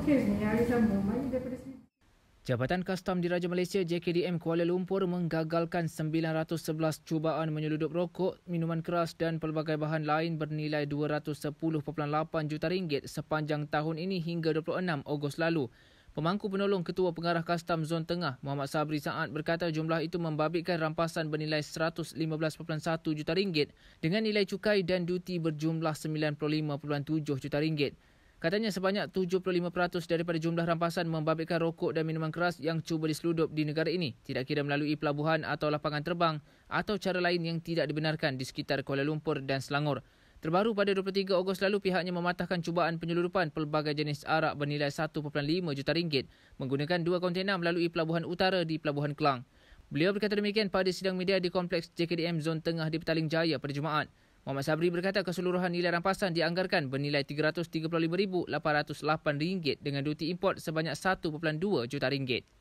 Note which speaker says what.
Speaker 1: kes ni hari sambung mari daripada sini.
Speaker 2: Jabatan Kastam Diraja Malaysia JKDM Kuala Lumpur menggagalkan 911 cubaan menyeludup rokok, minuman keras dan pelbagai bahan lain bernilai 210.8 juta ringgit sepanjang tahun ini hingga 26 Ogos lalu. Pemangku penolong Ketua Pengarah Kastam Zon Tengah Muhammad Sabri Saad berkata jumlah itu membabitkan rampasan bernilai 115.1 juta ringgit dengan nilai cukai dan duti berjumlah 95.7 juta ringgit. Katanya sebanyak 75% daripada jumlah rampasan membabitkan rokok dan minuman keras yang cuba diseludup di negara ini, tidak kira melalui pelabuhan atau lapangan terbang atau cara lain yang tidak dibenarkan di sekitar Kuala Lumpur dan Selangor. Terbaru pada 23 Ogos lalu pihaknya mematahkan cubaan penyeludupan pelbagai jenis arak bernilai 1.5 juta ringgit menggunakan dua kontena melalui pelabuhan utara di Pelabuhan Kelang. Beliau berkata demikian pada sidang media di kompleks JKDM Zon Tengah di Petaling Jaya pada Jumaat. Muhammad Sabri berkata keseluruhan nilai rampasan dianggarkan bernilai RM335,808 dengan duti import sebanyak RM1.2 juta. Ringgit.